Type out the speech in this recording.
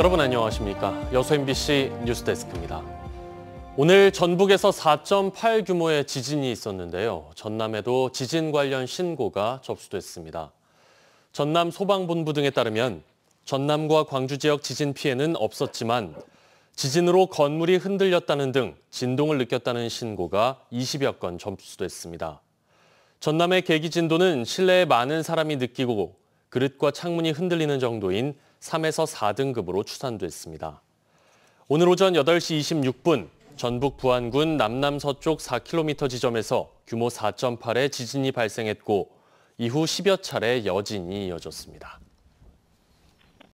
여러분 안녕하십니까. 여수 MBC 뉴스데스크입니다. 오늘 전북에서 4.8 규모의 지진이 있었는데요. 전남에도 지진 관련 신고가 접수됐습니다. 전남 소방본부 등에 따르면 전남과 광주 지역 지진 피해는 없었지만 지진으로 건물이 흔들렸다는 등 진동을 느꼈다는 신고가 20여 건 접수됐습니다. 전남의 계기 진도는 실내에 많은 사람이 느끼고 그릇과 창문이 흔들리는 정도인 3에서 4등급으로 추산됐습니다. 오늘 오전 8시 26분 전북 부안군 남남서쪽 4km 지점에서 규모 4.8의 지진이 발생했고 이후 10여 차례 여진이 이어졌습니다.